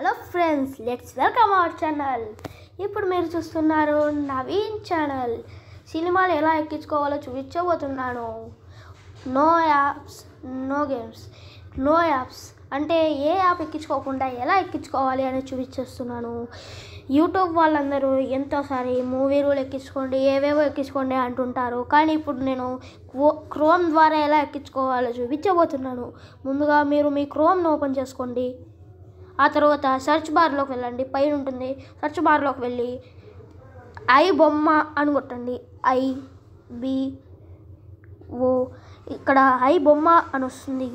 hello friends let's welcome our channel ఇప్పుడు మీరు చూస్తున్నారు నవీన్ ఛానల్ సినిమాలు ఎలా ఎక్కించుకోవాలో చూపించబోతున్నాను no apps no games no apps అంటే ఏ యాప్ ఎక్కించుకోకుండా ఎలా ఎక్కించుకోవాలి అని చూపించేస్తున్నాను యూట్యూబ్ వాళ్ళందరూ ఎంతోసారి మూవీ రూల్ ఎక్కించుకోండి ఏవేవో ఎక్కించుకోండి అంటుంటారు కానీ ఇప్పుడు నేను క్రోమ్ ద్వారా ఎలా ఎక్కించుకోవాలో చూపించబోతున్నాను ముందుగా మీరు మీ క్రోమ్ను ఓపెన్ చేసుకోండి ఆ తర్వాత సెర్చ్ బార్లోకి వెళ్ళండి పైన ఉంటుంది సెర్చ్ బార్లోకి వెళ్ళి ఐ బొమ్మ అని కొట్టండి ఐ బి ఓ ఇక్కడ ఐ బొమ్మ అని వస్తుంది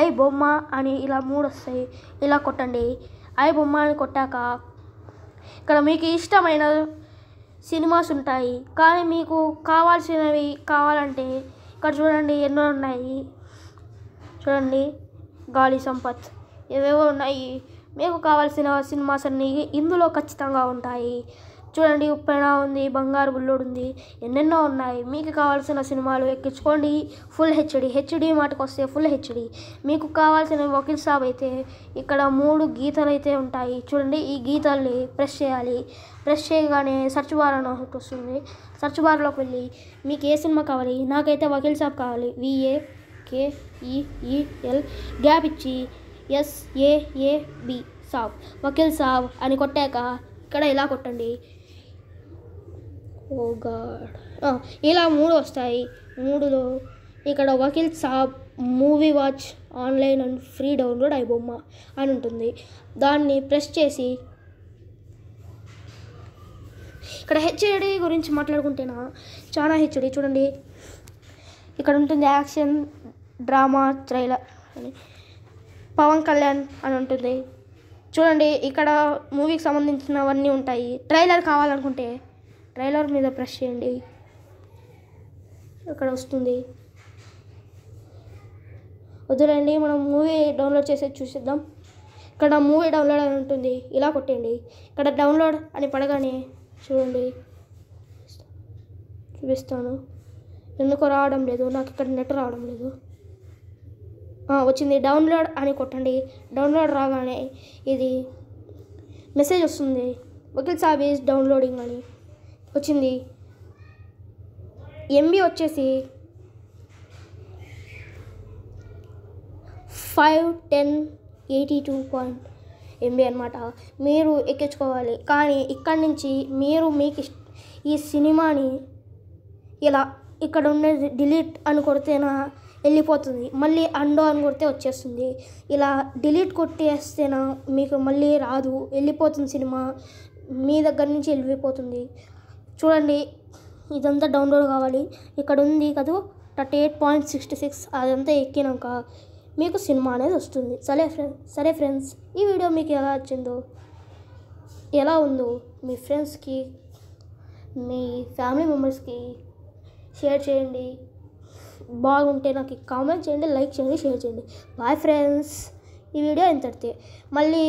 ఐ బొమ్మ అని ఇలా మూడు వస్తాయి ఇలా కొట్టండి ఐ బొమ్మ అని కొట్టాక ఇక్కడ మీకు ఇష్టమైన సినిమాస్ ఉంటాయి కానీ మీకు కావాల్సినవి కావాలంటే ఇక్కడ చూడండి ఎన్నో ఉన్నాయి చూడండి గాలి సంపత్ ఏవేవో ఉన్నాయి మీకు కావాల్సిన సినిమాస్ అన్నీ ఇందులో ఖచ్చితంగా ఉంటాయి చూడండి ఉప్పెన ఉంది బంగారు బుల్లోడు ఉంది ఎన్నెన్నో ఉన్నాయి మీకు కావాల్సిన సినిమాలు ఎక్కించుకోండి ఫుల్ హెచ్డి హెచ్డి మాటకు వస్తే ఫుల్ హెచ్డి మీకు కావాల్సిన వకీల్ సాబ్ అయితే ఇక్కడ మూడు గీతలు అయితే ఉంటాయి చూడండి ఈ గీతల్ని ప్రెస్ చేయాలి ప్రెస్ చేయగానే సర్చ్ బార్ అని ఒకటి వస్తుంది సర్చ్ బార్లోకి వెళ్ళి మీకు ఏ సినిమా కావాలి నాకైతే వకీల్ సాబ్ కావాలి విఏ కేఈఈఎల్ గ్యాప్ ఇచ్చి ఎస్ సాబ్ వకీల్ సాబ్ అని కొట్టాక ఇక్కడ ఇలా కొట్టండి ఓ గాడ్ ఇలా మూడు వస్తాయి మూడులో ఇక్కడ Vakeel Saab movie watch online and free download అయి బొమ్మ అని ఉంటుంది దాన్ని ప్రెస్ చేసి ఇక్కడ హెచ్ఐడి గురించి మాట్లాడుకుంటేనా చాలా హెచ్ఐడి చూడండి ఇక్కడ ఉంటుంది యాక్షన్ డ్రామా ట్రైలర్ అని పవన్ కళ్యాణ్ అని ఉంటుంది చూడండి ఇక్కడ మూవీకి సంబంధించినవన్నీ ఉంటాయి ట్రైలర్ కావాలనుకుంటే ట్రైలర్ మీద ప్రెస్ చేయండి ఇక్కడ వస్తుంది వద్దులేండి మనం మూవీ డౌన్లోడ్ చేసే చూసిద్దాం ఇక్కడ మూవీ డౌన్లోడ్ అని ఉంటుంది ఇలా కొట్టండి ఇక్కడ డౌన్లోడ్ అని పడగానే చూడండి చూపిస్తాను ఎందుకు రావడం లేదు నాకు ఇక్కడ నెట్ రావడం లేదు వచ్చింది డౌన్లోడ్ అని కొట్టండి డౌన్లోడ్ రాగానే ఇది మెసేజ్ వస్తుంది వకీల్ సాబ్ ఈజ్ డౌన్లోడింగ్ అని వచ్చింది ఎంబీ వచ్చేసి five ten eighty two point MB అనమాట మీరు ఎక్కించుకోవాలి కానీ ఇక్కడి నుంచి మీరు మీకు ఈ సినిమాని ఇలా ఇక్కడ ఉండేది డిలీట్ అని కొడితేనా వెళ్ళిపోతుంది మళ్ళీ అండో అని కొడితే వచ్చేస్తుంది ఇలా డిలీట్ కొట్టేస్తేనా మీకు మళ్ళీ రాదు వెళ్ళిపోతుంది సినిమా మీ దగ్గర నుంచి వెళ్ళిపోతుంది చూడండి ఇదంతా డౌన్లోడ్ కావాలి ఇక్కడ ఉంది కదా thirty eight point sixty six అదంతా ఎక్కినాక మీకు సినిమా అనేది వస్తుంది సరే ఫ్రెండ్స్ సరే ఫ్రెండ్స్ ఈ వీడియో మీకు ఎలా వచ్చిందో ఎలా ఉందో మీ ఫ్రెండ్స్కి మీ ఫ్యామిలీ మెంబర్స్కి షేర్ చేయండి బాగుంటే నాకు కామెంట్ చేయండి లైక్ చేయండి షేర్ చేయండి బాయ్ ఫ్రెండ్స్ ఈ వీడియో ఇంతటితే మళ్ళీ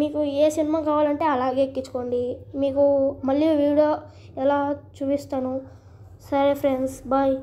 మీకు ఏ సినిమా కావాలంటే అలాగే ఎక్కించుకోండి మీకు మళ్ళీ వీడియో ఎలా చూపిస్తాను సరే ఫ్రెండ్స్ బాయ్